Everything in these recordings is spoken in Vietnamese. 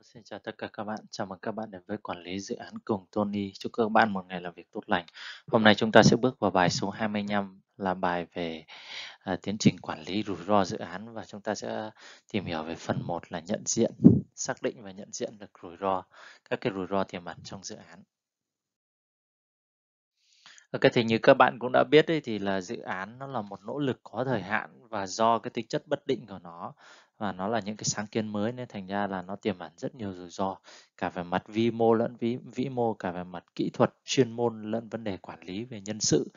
Vâng, xin chào tất cả các bạn. Chào mừng các bạn đến với quản lý dự án cùng Tony. Chúc các bạn một ngày làm việc tốt lành. Hôm nay chúng ta sẽ bước vào bài số 25 là bài về à, tiến trình quản lý rủi ro dự án và chúng ta sẽ tìm hiểu về phần 1 là nhận diện, xác định và nhận diện được rủi ro, các cái rủi ro tiềm ẩn trong dự án. Ok thì như các bạn cũng đã biết ấy, thì là dự án nó là một nỗ lực có thời hạn và do cái tính chất bất định của nó và nó là những cái sáng kiến mới nên thành ra là nó tiềm ẩn rất nhiều rủi ro cả về mặt vi mô lẫn vĩ, vĩ mô cả về mặt kỹ thuật chuyên môn lẫn vấn đề quản lý về nhân sự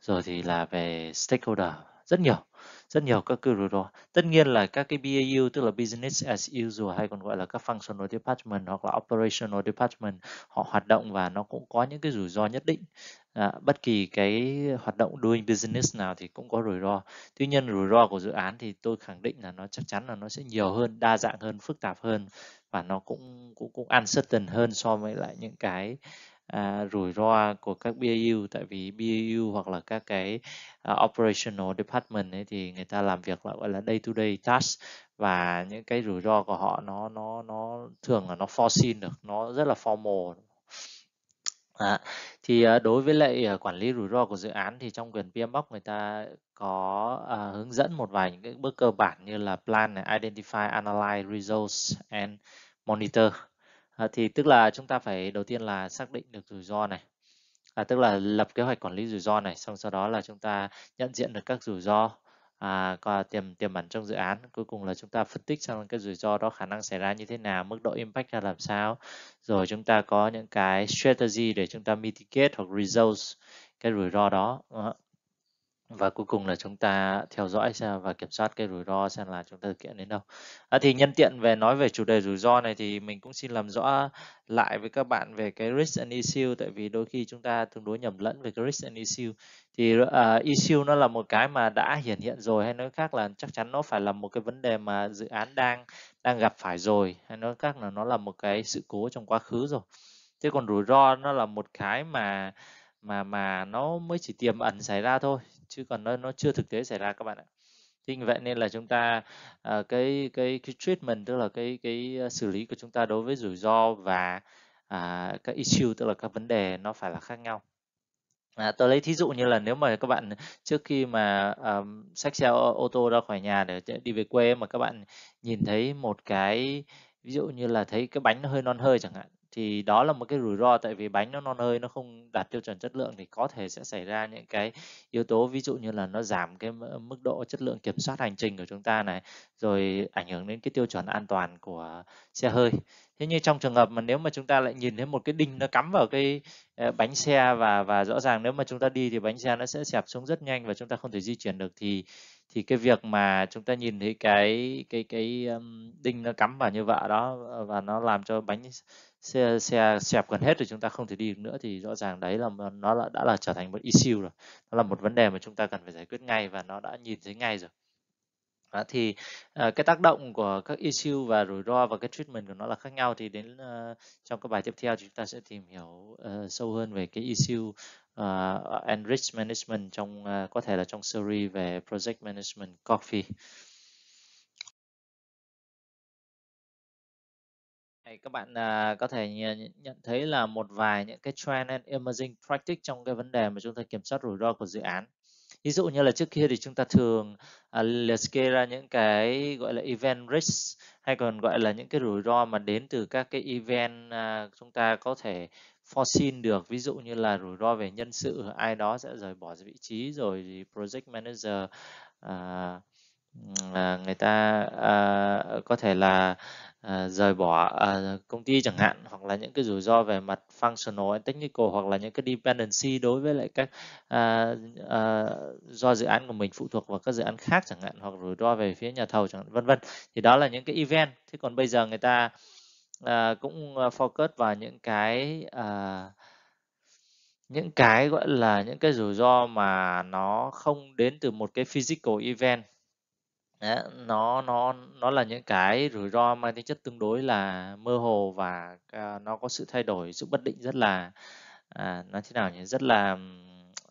rồi thì là về stakeholder rất nhiều rất nhiều các cư rủi ro tất nhiên là các cái BAU tức là business as usual hay còn gọi là các functional department hoặc là operational department họ hoạt động và nó cũng có những cái rủi ro nhất định à, bất kỳ cái hoạt động doing business nào thì cũng có rủi ro tuy nhiên rủi ro của dự án thì tôi khẳng định là nó chắc chắn là nó sẽ nhiều hơn đa dạng hơn phức tạp hơn và nó cũng cũng cũng uncertain hơn so với lại những cái à, rủi ro của các BAU tại vì BAU hoặc là các cái uh, operational department ấy thì người ta làm việc là gọi là day to day task và những cái rủi ro của họ nó nó nó thường là nó foreseen được nó rất là formal À, thì à, đối với lại à, quản lý rủi ro của dự án thì trong quyền PMBOK người ta có à, hướng dẫn một vài những cái bước cơ bản như là plan, identify, analyze, results and monitor. À, thì tức là chúng ta phải đầu tiên là xác định được rủi ro này. À, tức là lập kế hoạch quản lý rủi ro này, xong sau đó là chúng ta nhận diện được các rủi ro à, có tiềm tiềm ẩn trong dự án cuối cùng là chúng ta phân tích xem cái rủi ro đó khả năng xảy ra như thế nào mức độ impact là làm sao rồi chúng ta có những cái strategy để chúng ta mitigate hoặc resolve cái rủi ro đó và cuối cùng là chúng ta theo dõi xem và kiểm soát cái rủi ro xem là chúng ta thực hiện đến đâu à, thì nhân tiện về nói về chủ đề rủi ro này thì mình cũng xin làm rõ lại với các bạn về cái risk and issue tại vì đôi khi chúng ta tương đối nhầm lẫn về cái risk and issue thì uh, issue nó là một cái mà đã hiển hiện rồi hay nói khác là chắc chắn nó phải là một cái vấn đề mà dự án đang đang gặp phải rồi hay nói khác là nó là một cái sự cố trong quá khứ rồi thế còn rủi ro nó là một cái mà mà mà nó mới chỉ tiềm ẩn xảy ra thôi chứ còn nó nó chưa thực tế xảy ra các bạn ạ thì vậy nên là chúng ta uh, cái cái cái treatment tức là cái cái à, xử lý của chúng ta đối với rủi ro và uh, các issue tức là các vấn đề nó phải là khác nhau À, tôi lấy thí dụ như là nếu mà các bạn trước khi mà um, xách xe ô, ô tô ra khỏi nhà để đi về quê mà các bạn nhìn thấy một cái ví dụ như là thấy cái bánh nó hơi non hơi chẳng hạn thì đó là một cái rủi ro tại vì bánh nó non hơi nó không đạt tiêu chuẩn chất lượng thì có thể sẽ xảy ra những cái yếu tố ví dụ như là nó giảm cái mức độ chất lượng kiểm soát hành trình của chúng ta này rồi ảnh hưởng đến cái tiêu chuẩn an toàn của xe hơi thế như trong trường hợp mà nếu mà chúng ta lại nhìn thấy một cái đinh nó cắm vào cái ờ, bánh xe và và rõ ràng nếu mà chúng ta đi thì bánh xe nó sẽ xẹp xuống rất nhanh và chúng ta không thể di chuyển được thì thì cái việc mà chúng ta nhìn thấy cái cái cái um, đinh nó cắm vào như vậy đó ờ, và nó làm cho bánh xe xe xẹp gần hết rồi chúng ta không thể đi được nữa thì rõ ràng đấy là nó là, đã là trở thành một issue rồi nó là một vấn đề mà chúng ta cần phải giải quyết ngay và nó đã nhìn thấy ngay rồi đó, thì uh, cái tác động của các issue và rủi ro và cái treatment của nó là khác nhau thì đến uh, trong các bài tiếp theo chúng ta sẽ tìm hiểu uh, sâu hơn về cái issue uh, and risk management trong uh, có thể là trong series về project management coffee các bạn uh, có thể nhận thấy là một vài những cái trend and emerging practice trong cái vấn đề mà chúng ta kiểm soát rủi ro của dự án ví dụ như là trước kia thì chúng ta thường uh, liệt kê ra những cái gọi là event risk hay còn gọi là những cái rủi ro mà đến từ các cái event uh, chúng ta có thể foresee được ví dụ như là rủi ro về nhân sự ai đó sẽ rời bỏ vị trí rồi thì project manager à, à, người ta à, có thể là à, rời bỏ à, công ty chẳng hạn hoặc là những cái rủi ro về mặt functional and technical hoặc là những cái dependency đối với lại các à, à, do dự án của mình phụ thuộc vào các dự án khác chẳng hạn hoặc rủi ro về phía nhà thầu chẳng hạn vân vân thì đó là những cái event thế còn bây giờ người ta à, cũng ờ, focus vào những cái à, những cái gọi là những cái rủi ro mà nó không đến từ một cái physical event Đấy, nó nó nó là những cái rủi ro mang tính chất tương đối là mơ hồ và uh, nó có sự thay đổi sự bất định rất là à, nó thế nào nhỉ rất là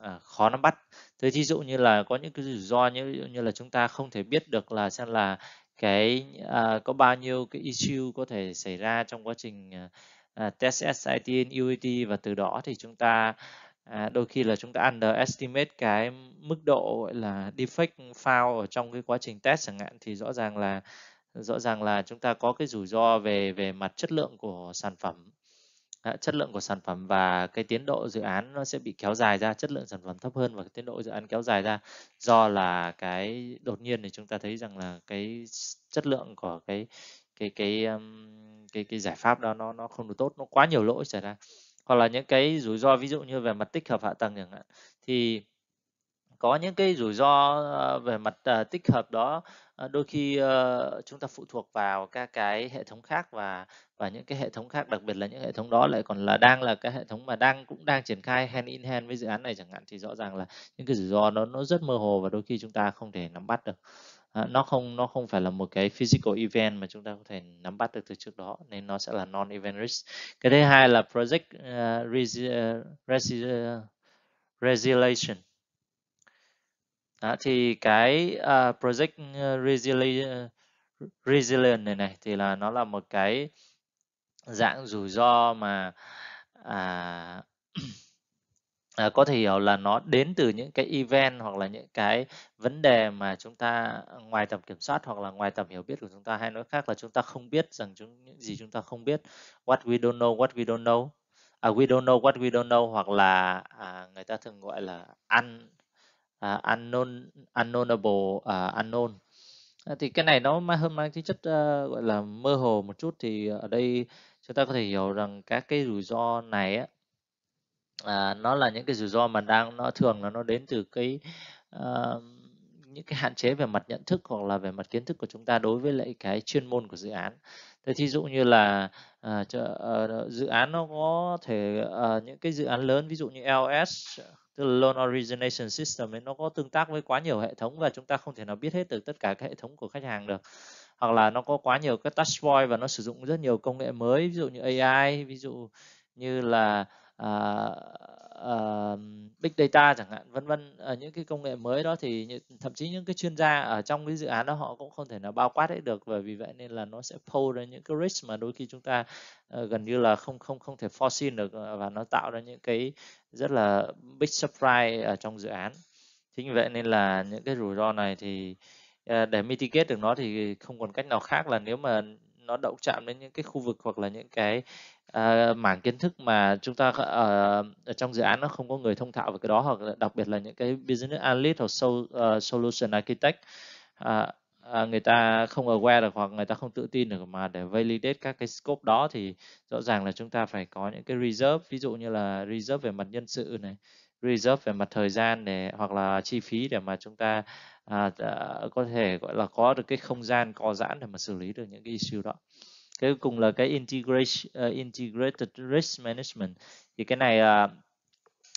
à, khó nắm bắt thế thí dụ như là có những cái rủi ro như như là chúng ta không thể biết được là xem là cái uh, có bao nhiêu cái issue có thể xảy ra trong quá trình uh, test SITN UAT e và từ đó thì chúng ta uh, đôi khi là chúng ta underestimate cái mức độ gọi là defect found ở trong cái quá trình test chẳng hạn thì rõ ràng là rõ ràng là chúng ta có cái rủi ro về về mặt chất lượng của sản phẩm đã, chất lượng của sản phẩm và cái tiến độ dự án nó sẽ bị kéo dài ra chất lượng sản phẩm thấp hơn và cái tiến độ dự án kéo dài ra do là cái đột nhiên thì chúng ta thấy rằng là cái chất lượng của cái cái cái cái cái, cái giải pháp đó nó nó không được tốt nó quá nhiều lỗi xảy ra hoặc là những cái rủi ro ví dụ như về mặt tích hợp hạ tầng chẳng hạn thì có những cái rủi ro ờ, về mặt ờ, tích hợp đó ờ, đôi khi chúng ta phụ thuộc vào các cái hệ thống khác và và những cái hệ thống khác đặc biệt là những hệ thống đó lại còn là đang là cái hệ thống mà đang cũng đang triển khai hand in hand với dự án này chẳng hạn thì rõ ràng là những cái rủi ro nó nó rất mơ hồ và đôi khi chúng ta không thể nắm bắt được nó không nó không phải là một cái physical event mà chúng ta có thể nắm bắt được từ trước đó nên nó sẽ là non event risk cái thứ hai là project uh, res, uh, res, uh, resilience đó, thì cái uh, project ờ, resilient này này thì là nó là một cái dạng rủi ro mà à, à, có thể hiểu là nó đến từ những cái event hoặc là những cái vấn đề mà chúng ta ờ, ngoài tầm kiểm soát hoặc là ngoài tầm hiểu biết của chúng ta hay nói khác là chúng ta không biết rằng chúng những gì chúng ta không biết what we don't know what we don't know à, we don't know what we don't know hoặc là à, người ta thường gọi là un uh, unknown unknownable uh, à, unknown à, thì cái này nó mang hơn mang tính chất uh, gọi là mơ hồ một chút thì ở đây chúng ta có thể hiểu rằng các cái rủi ro này á, à, nó là những cái rủi ro mà đang nó thường là nó đến từ cái uh, những cái hạn chế về mặt nhận thức hoặc là về mặt kiến thức của chúng ta đối với lại cái chuyên môn của dự án. Thế thí dụ như là uh, dự án nó có thể uh, những cái dự án lớn ví dụ như LS tức là loan origination system ấy nó có tương tác với quá nhiều hệ thống và chúng ta không thể nào biết hết được tất cả các hệ thống của khách hàng được hoặc là nó có quá nhiều cái touch point và nó sử dụng rất nhiều công nghệ mới ví dụ như AI ví dụ như là uh, uh, big data chẳng hạn vân vân ở ờ, những cái công nghệ mới đó thì thậm chí những cái chuyên gia ở trong cái dự án đó họ cũng không thể nào bao quát hết được và vì vậy nên là nó sẽ pull ra những cái risk mà đôi khi chúng ta uh, gần như là không không không thể foresee được ờ, và nó tạo ra những cái rất là big surprise ở trong dự án chính vì vậy nên là những cái rủi ro này thì ờ, để mitigate được nó thì không còn cách nào khác là nếu mà nó động chạm đến những cái khu vực hoặc là những cái uh, mảng kiến thức mà chúng ta uh, ở trong dự án nó không có người thông thạo về cái đó hoặc là đặc biệt là những cái business analyst hoặc solution architect uh, À, người ta không aware được hoặc người ta không tự tin được mà để validate các cái scope đó thì rõ ràng là chúng ta phải có những cái reserve ví dụ như là reserve về mặt nhân sự này reserve về mặt thời gian để hoặc là chi phí để mà chúng ta à, à có thể gọi là có được cái không gian co giãn để mà xử lý được những cái issue đó cái cùng là cái integration uh, ờ, integrated risk management thì cái này uh,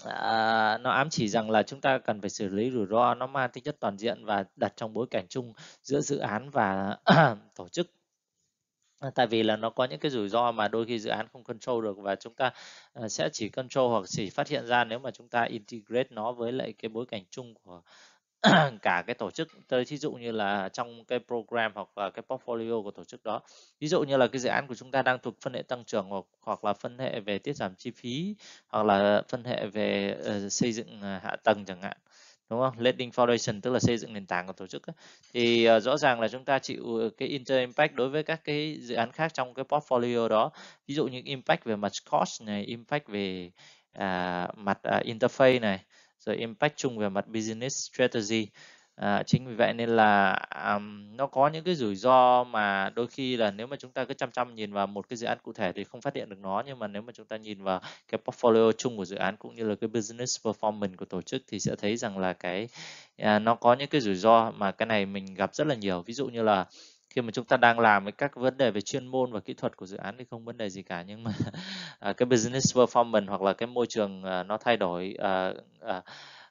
à, nó ám chỉ rằng là chúng ta cần phải xử lý rủi ro nó mang tính chất toàn diện và đặt trong bối cảnh chung giữa dự án và tổ chức à, tại vì là nó có những cái rủi ro mà đôi khi dự án không control được và chúng ta à, sẽ chỉ control hoặc chỉ phát hiện ra nếu mà chúng ta integrate nó với lại cái bối cảnh chung của cả cái tổ chức tới ví dụ như là trong cái program hoặc là cái portfolio của tổ chức đó ví dụ như là cái dự án của chúng ta đang thuộc phân hệ tăng trưởng hoặc hoặc là phân hệ về tiết giảm chi phí hoặc là phân hệ về uh, xây dựng ờ, hạ tầng chẳng hạn đúng không leading foundation tức là xây dựng nền tảng của tổ chức thì uh, rõ ràng là chúng ta chịu cái inter impact đối với các cái dự án khác trong cái portfolio đó ví dụ như impact về mặt cost này impact về uh, mặt uh, interface này rồi impact chung về mặt business strategy à, chính vì vậy nên là um, nó có những cái rủi ro mà đôi khi là nếu mà chúng ta cứ chăm chăm nhìn vào một cái dự án cụ thể thì không phát hiện được nó nhưng mà nếu mà chúng ta nhìn vào cái portfolio chung của dự án cũng như là cái business performance của tổ chức thì sẽ thấy rằng là cái à, nó có những cái rủi ro mà cái này mình gặp rất là nhiều ví dụ như là khi mà chúng ta đang làm với các vấn đề về chuyên môn và kỹ thuật của dự án thì không vấn đề gì cả nhưng mà à, cái business performance hoặc là cái môi trường à, nó thay đổi uh, uh,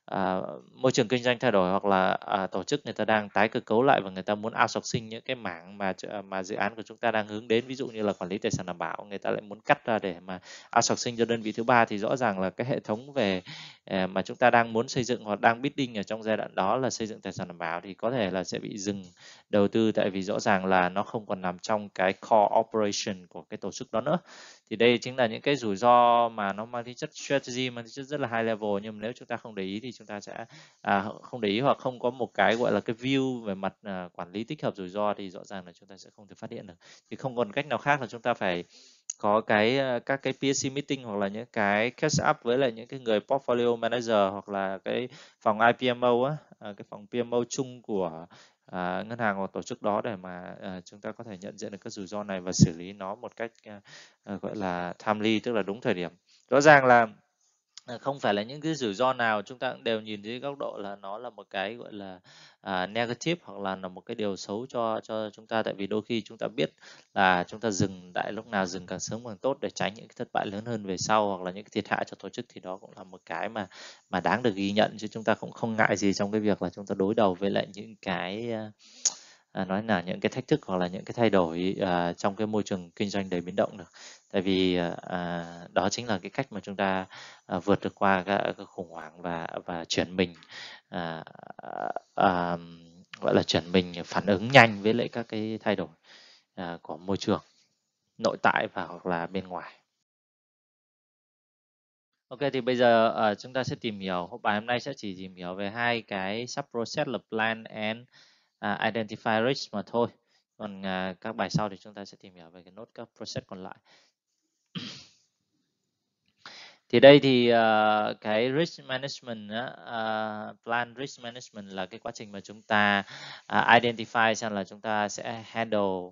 à, môi trường kinh doanh thay đổi hoặc là à, tổ chức người ta đang tái cơ cấu lại và người ta muốn outsourcing những cái mảng mà mà dự án của chúng ta đang hướng đến ví dụ như là quản lý tài sản đảm bảo người ta lại muốn cắt ra để mà outsourcing cho đơn vị thứ ba thì rõ ràng là cái hệ thống về à, mà chúng ta đang muốn xây dựng hoặc đang bidding ở trong giai đoạn đó là xây dựng tài sản đảm bảo thì có thể là sẽ bị dừng đầu tư tại vì rõ ràng là nó không còn nằm trong cái core operation của cái tổ chức đó nữa thì đây chính là những cái rủi ro mà nó mang tính chất strategy mang tính chất rất là high level nhưng mà nếu chúng ta không để ý thì chúng ta sẽ à, không để ý hoặc không có một cái gọi là cái view về mặt à, quản lý tích hợp rủi ro thì rõ ràng là chúng ta sẽ không thể phát hiện được thì không còn cách nào khác là chúng ta phải có cái à, các cái PSC meeting hoặc là những cái catch up với lại những cái người portfolio manager hoặc là cái phòng IPMO á, à, cái phòng PMO chung của à, ngân hàng hoặc tổ chức đó để mà à, chúng ta có thể nhận diện được các rủi ro này và xử lý nó một cách à, à gọi là timely tức là đúng thời điểm rõ ràng là Ờ, không phải là những cái rủi ro nào chúng ta cũng đều nhìn dưới góc độ là nó là một cái gọi là à, negative hoặc là là một cái điều xấu cho cho chúng ta tại vì đôi khi chúng ta biết là chúng ta dừng tại lúc nào dừng càng sớm càng tốt để tránh những cái thất bại lớn hơn về sau hoặc là những cái thiệt hại cho tổ chức thì đó cũng là một cái mà mà đáng được ghi nhận chứ chúng ta cũng không ngại gì trong cái việc là chúng ta đối đầu với lại những cái uh, à, nói là những cái thách thức hoặc là những cái thay đổi à, trong cái môi trường kinh doanh đầy biến động được tại vì à, à đó chính là cái cách mà chúng ta à, vượt được qua các, các khủng hoảng và và chuyển mình à, à, gọi là chuyển mình phản ứng nhanh với lại các cái thay đổi à, của môi trường nội tại và hoặc là bên ngoài Ok thì bây giờ uh, chúng ta sẽ tìm hiểu bài hôm nay sẽ chỉ tìm hiểu về hai cái sub process là plan and uh, identify risk mà thôi còn uh, các bài sau thì chúng ta sẽ tìm hiểu về cái nốt các process còn lại thì đây thì uh, cái risk management uh, plan risk management là cái quá trình mà chúng ta uh, identify xem là chúng ta sẽ handle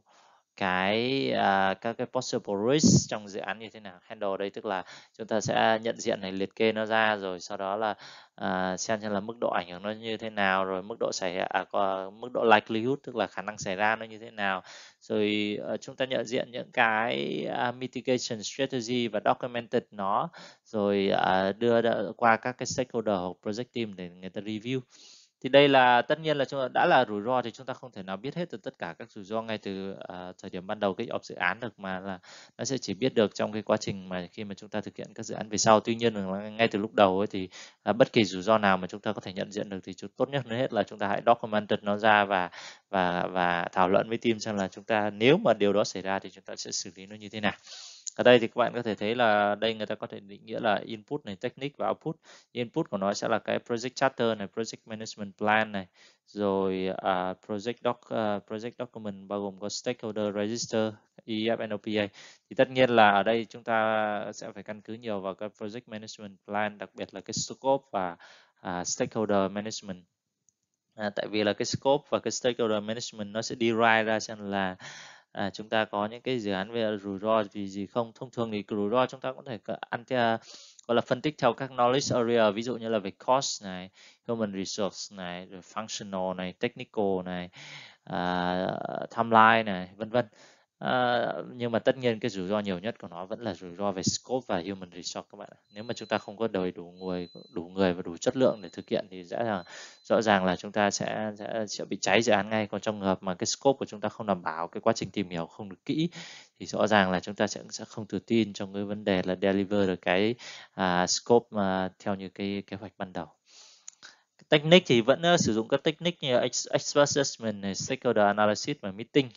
cái uh, các cái possible risk trong dự án như thế nào handle đây tức là chúng ta sẽ nhận diện này liệt kê nó ra rồi sau đó là uh, xem xem là mức độ ảnh hưởng nó như thế nào rồi mức độ xảy ra à, có, mức độ likelihood tức là khả năng xảy ra nó như thế nào rồi uh, chúng ta nhận diện những cái uh, mitigation strategy và documented nó rồi uh, đưa qua các cái stakeholder hoặc project team để người ta review thì đây là tất nhiên là chúng ta đã là rủi ro thì chúng ta không thể nào biết hết được tất cả các rủi ro ngay từ uh, thời điểm ban đầu cái họp dự án được mà là nó sẽ chỉ biết được trong cái quá trình mà khi mà chúng ta thực hiện các dự án về sau tuy nhiên là ngay từ lúc đầu ấy thì uh, bất kỳ rủi ro nào mà chúng ta có thể nhận diện được thì chúng tốt nhất nữa hết là chúng ta hãy document nó ra và và và thảo luận với team xem là chúng ta nếu mà điều đó xảy ra thì chúng ta sẽ xử lý nó như thế nào ở đây thì các bạn có thể thấy là đây người ta có thể định nghĩa là input này technique và output input của nó sẽ là cái project charter này project management plan này rồi uh, project doc uh, project document bao gồm có stakeholder register EFNOPA thì tất nhiên là ở đây chúng ta sẽ phải căn cứ nhiều vào cái project management plan đặc biệt là cái scope và uh, stakeholder management à, tại vì là cái scope và cái stakeholder management nó sẽ derive ra xem là à, chúng ta có những cái dự án về rủi ro vì gì không thông thường thì rủi ro chúng ta có thể ăn theo gọi là phân tích theo các knowledge area ví dụ như là về cost này human resource này functional này technical này uh, timeline này vân vân Ờ, nhưng mà tất nhiên cái rủi ro nhiều nhất của nó vẫn là rủi ro về scope và human resource các bạn ạ. Nếu mà chúng ta không có đầy đủ người đủ người và đủ chất lượng để thực hiện thì sẽ là rõ ràng là chúng ta sẽ, sẽ sẽ bị cháy dự án ngay. Còn trong hợp mà cái scope của chúng ta không đảm bảo, cái quá trình tìm hiểu không được kỹ thì rõ ràng là chúng ta sẽ sẽ không tự tin trong cái vấn đề là deliver được cái à, scope mà theo như cái kế hoạch ban đầu technique thì vẫn uh, sử dụng các technique như expert assessment, stakeholder analysis và meeting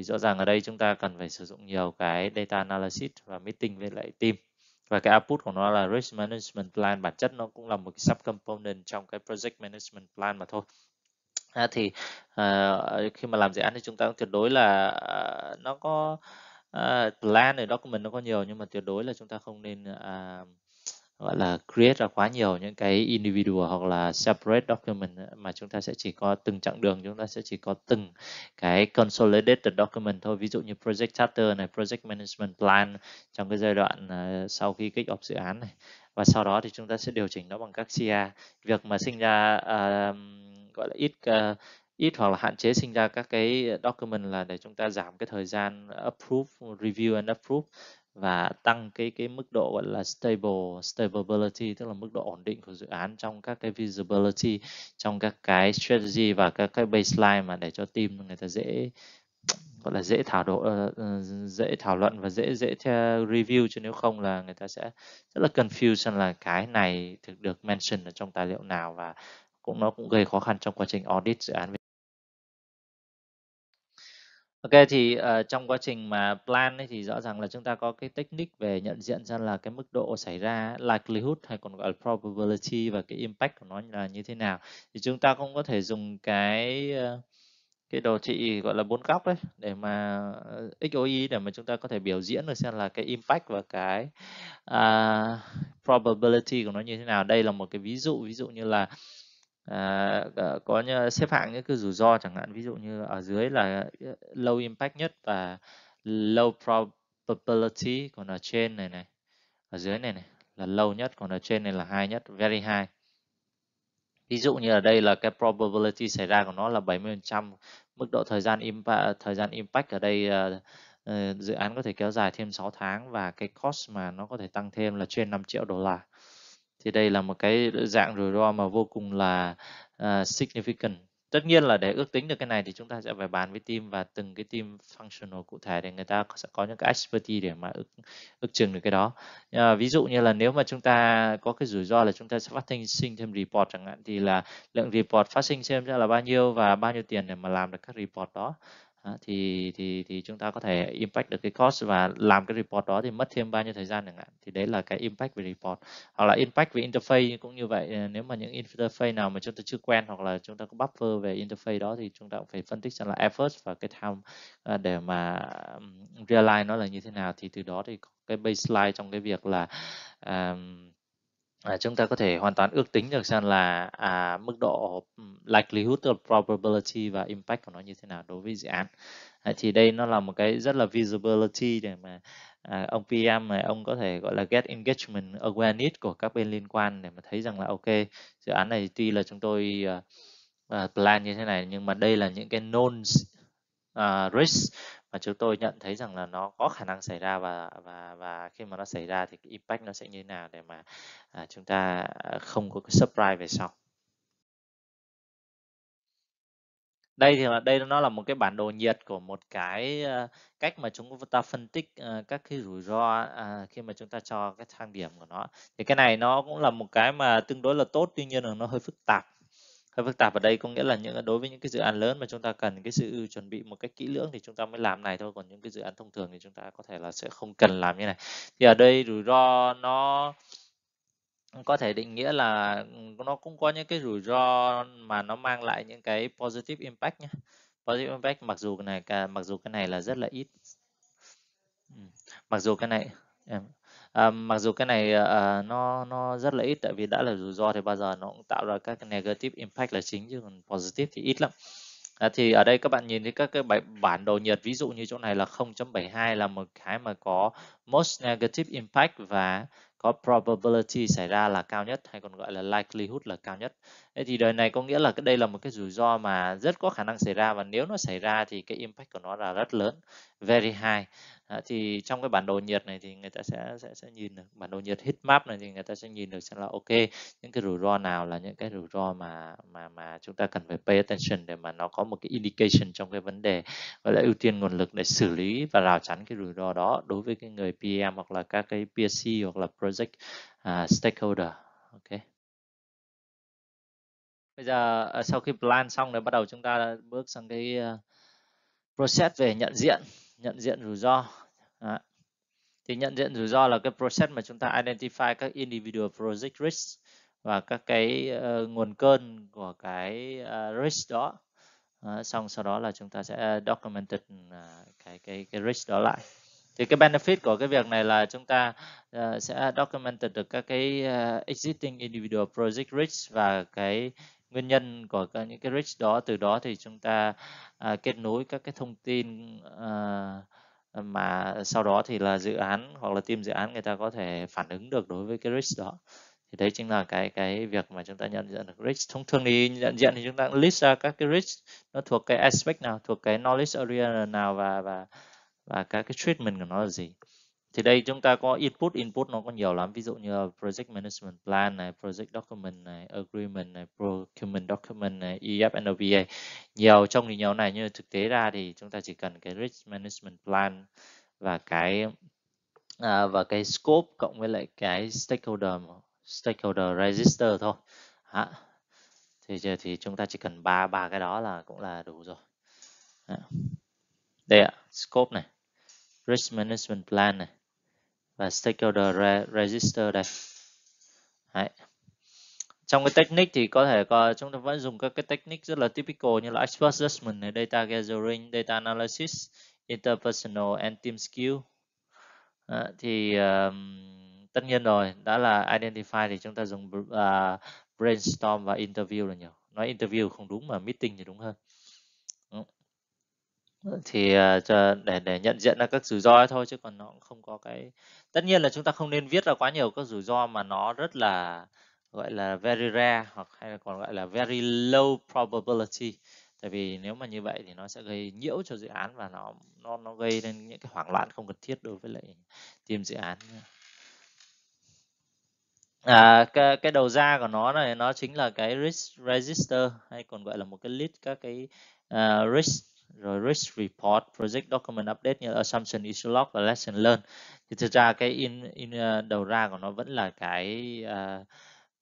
thì rõ ràng ở đây chúng ta cần phải sử dụng nhiều cái data analysis và meeting với lại team và cái output của nó là risk management plan bản chất nó cũng là một cái sub component trong cái project management plan mà thôi à, thì à, khi mà làm dự án thì chúng ta cũng tuyệt đối là à, nó có à, plan này document nó có nhiều nhưng mà tuyệt đối là chúng ta không nên à, gọi là create ra quá nhiều những cái individual hoặc là separate document mà chúng ta sẽ chỉ có từng chặng đường chúng ta sẽ chỉ có từng cái consolidated document thôi ví dụ như project charter này project management plan trong cái giai đoạn à, sau khi kích off dự án này và sau đó thì chúng ta sẽ điều chỉnh nó bằng các CA việc mà sinh ra uh, gọi là ít uh, ít hoặc là hạn chế sinh ra các cái document là để chúng ta giảm cái thời gian approve, review and approve và tăng cái cái mức độ gọi là stable stability tức là mức độ ổn định của dự án trong các cái visibility trong các cái strategy và các cái baseline mà để cho team người ta dễ gọi là dễ thảo độ ờ, ờ, dễ thảo luận và dễ dễ theo review chứ nếu không là người ta sẽ rất là confusion là cái này thực được mention ở trong tài liệu nào và cũng nó cũng gây khó khăn trong quá trình audit dự án Ok thì ờ, trong quá trình mà plan ấy thì rõ ràng là chúng ta có cái technique về nhận diện ra là cái mức độ xảy ra likelihood hay còn gọi là probability và cái impact của nó là như thế nào. Thì chúng ta cũng có thể dùng cái ờ, cái đồ thị gọi là bốn góc đấy để mà ờ, XOI để mà chúng ta có thể biểu diễn được xem là cái impact và cái à, probability của nó như thế nào. Đây là một cái ví dụ ví dụ như là à, có như, xếp hạng những cái rủi ro chẳng hạn ví dụ như ở dưới là ờ, low impact nhất và low probability còn ở trên này này ở dưới này này là low nhất còn ở trên này là high nhất very high ví dụ như ở đây là cái probability xảy ra của nó là 70% mức độ thời gian impact thời gian impact ở đây uh, dự án có thể kéo dài thêm 6 tháng và cái cost mà nó có thể tăng thêm là trên 5 triệu đô la thì đây là một cái dạng rủi ro mà vô cùng là uh, significant tất nhiên là để ước tính được cái này thì chúng ta sẽ phải bàn với team và từng cái team functional cụ thể để người ta sẽ có những cái expertise để mà ước, ước chừng được cái đó à, ví dụ như là nếu mà chúng ta có cái rủi ro là chúng ta sẽ phát sinh thêm report chẳng hạn thì là lượng report phát sinh xem ra là bao nhiêu và bao nhiêu tiền để mà làm được các report đó thì thì thì chúng ta có thể impact được cái cost và làm cái report đó thì mất thêm bao nhiêu thời gian chẳng hạn thì đấy là cái impact về report hoặc là impact về interface cũng như vậy ờ, nếu mà những interface nào mà chúng ta chưa quen hoặc là chúng ta có buffer về interface đó thì chúng ta cũng phải phân tích xem là effort và cái time ờ, để mà realize nó là như thế nào thì từ đó thì có cái baseline trong cái việc là um, À, chúng ta có thể hoàn toàn ước tính được xem là à, mức độ likelihood tức probability và impact của nó như thế nào đối với dự án à, thì đây nó là một cái rất là visibility để mà à, ông PM này ông có thể gọi là get engagement awareness của các bên liên quan để mà thấy rằng là ok dự án này tuy là chúng tôi uh, plan như thế này nhưng mà đây là những cái known uh, risk mà chúng tôi nhận thấy rằng là nó có khả năng xảy ra và và và khi mà nó xảy ra thì cái impact nó sẽ như thế nào để mà à, chúng ta à, không có cái surprise về sau đây thì là đây nó là một cái bản đồ nhiệt của một cái à, cách mà chúng ta phân tích à, các cái rủi ro khi mà chúng ta cho cái thang điểm của nó thì cái này nó cũng là một cái mà tương đối là tốt tuy nhiên là nó hơi phức tạp và phức tạp ở đây có nghĩa là những đối với những cái dự án lớn mà chúng ta cần cái sự chuẩn bị một cách kỹ lưỡng thì chúng ta mới làm này thôi còn những cái dự án thông thường thì chúng ta có thể là sẽ không cần làm như này thì ở đây rủi ro nó có thể định nghĩa là ừ, nó cũng có những cái rủi ro mà nó mang lại những cái positive impact nhé positive impact mặc dù cái này mặc dù cái này là rất là ít ừ, mặc dù cái này à, mặc dù cái này à, nó nó rất là ít tại vì đã là rủi ro thì bao giờ nó cũng tạo ra các negative impact là chính chứ còn positive thì ít lắm à, thì ở đây các bạn nhìn thấy các cái bài bản đồ nhiệt ví dụ như chỗ này là 0.72 là một cái mà có most negative impact và có probability xảy ra là cao nhất hay còn gọi là likelihood là cao nhất thế thì đời này có nghĩa là cái đây là một cái rủi ro mà rất có khả năng xảy ra và nếu nó xảy ra thì cái impact của nó là rất lớn very high à, thì trong cái bản đồ nhiệt này thì người ta sẽ sẽ sẽ nhìn được bản đồ nhiệt heat map này thì người ta sẽ nhìn được xem là ok những cái rủi ro nào là những cái rủi ro mà mà mà chúng ta cần phải pay attention để mà nó có một cái indication trong cái vấn đề gọi là ưu tiên nguồn lực để xử lý và rào chắn cái rủi ro đó đối với cái người PM hoặc là các cái PSC hoặc là project uh, stakeholder ok bây giờ ờ, sau khi plan xong rồi bắt đầu chúng ta bước sang cái ờ, process về nhận diện nhận diện rủi ro Đó. thì nhận diện rủi ro là cái process mà chúng ta identify các individual project risk và các cái uh, nguồn cơn của cái uh, risk đó uh, xong sau đó là chúng ta sẽ document uh, cái cái cái risk đó lại thì cái benefit của cái việc này là chúng ta uh, sẽ document được các cái uh, existing individual project risk và cái nguyên nhân của các những cái rich đó từ đó thì chúng ta à, kết nối các cái thông tin à, mà sau đó thì là dự án hoặc là team dự án người ta có thể phản ứng được đối với cái rich đó thì đấy chính là cái cái việc mà chúng ta nhận diện được rich thông thường thì nhận diện thì chúng ta list ra các cái rich nó thuộc cái aspect nào thuộc cái knowledge area nào và và và các cái treatment của nó là gì thì đây chúng ta có input input nó có nhiều lắm ví dụ như project management plan này project document này agreement này procurement document này EFNOPA nhiều trong thì nhiều này nhưng thực tế ra thì chúng ta chỉ cần cái risk management plan và cái à, và cái scope cộng với lại cái stakeholder stakeholder register thôi hả thì thì chúng ta chỉ cần ba ba cái đó là cũng là đủ rồi à, đây ạ scope này risk management plan này và stakeholder re register đây Đấy. trong cái technique thì có thể có chúng ta vẫn dùng các cái technique rất là typical như là expert judgment data gathering data analysis interpersonal and team skill à, thì um, tất nhiên rồi đã là identify thì chúng ta dùng uh, brainstorm và interview là nhiều nói interview không đúng mà meeting thì đúng hơn thì, à, để để nhận diện ra các rủi ro thôi chứ còn nó cũng không có cái tất nhiên là chúng ta không nên viết ra quá nhiều các rủi ro mà nó rất là, gọi là, very rare hoặc hay là còn gọi là very low probability. Tại vì nếu mà như vậy thì nó sẽ gây nhiễu cho dự án và nó nó nó gây nên những cái hoảng loạn không cần thiết đối với lại team dự án À, cái cái đầu ra của nó này nó chính là cái risk register hay còn gọi là một cái list các cái, à, risk rồi risk report project document update như assumption issue log và lesson learn. thì thực ra cái in, in ờ, đầu ra của nó vẫn là cái uh,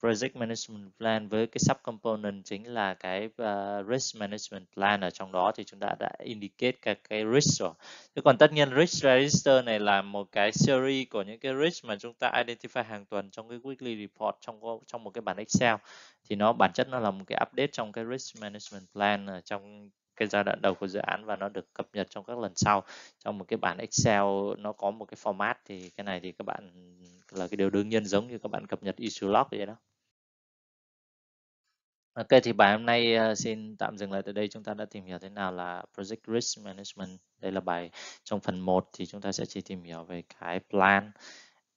project management plan với cái sub component chính là cái uh, risk management plan ở trong đó thì chúng ta đã indicate các cái risk rồi. Thế còn tất nhiên risk register này là một cái series của những cái risk mà chúng ta identify hàng tuần trong cái weekly report trong trong một cái bản Excel thì nó bản chất nó là một cái update trong cái risk management plan ở trong cái giai đoạn đầu của dự án và nó được cập nhật trong các lần sau trong một cái bản Excel nó có một cái format thì cái này thì các bạn là cái điều đương nhiên giống như các bạn cập nhật issue log vậy đó Ok thì bài hôm nay ờ, xin tạm dừng lại tại đây chúng ta đã tìm hiểu thế nào là Project Risk Management. Đây là bài trong phần 1 thì chúng ta sẽ chỉ tìm hiểu về cái Plan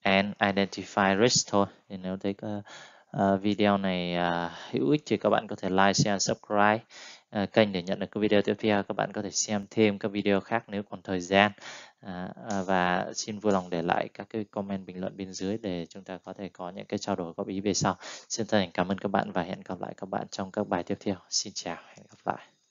and Identify Risk thôi. Thì nếu thấy uh, video này ờ, hữu ích thì các bạn có thể like, share, subscribe. À, kênh để nhận được các video tiếp theo các bạn có thể xem thêm các video khác nếu còn thời gian à, à, và xin vui lòng để lại các cái comment bình luận bên dưới để chúng ta có thể có những cái trao đổi góp ý về sau xin thành cảm ơn các bạn và hẹn gặp lại các bạn trong các bài tiếp theo xin chào hẹn gặp lại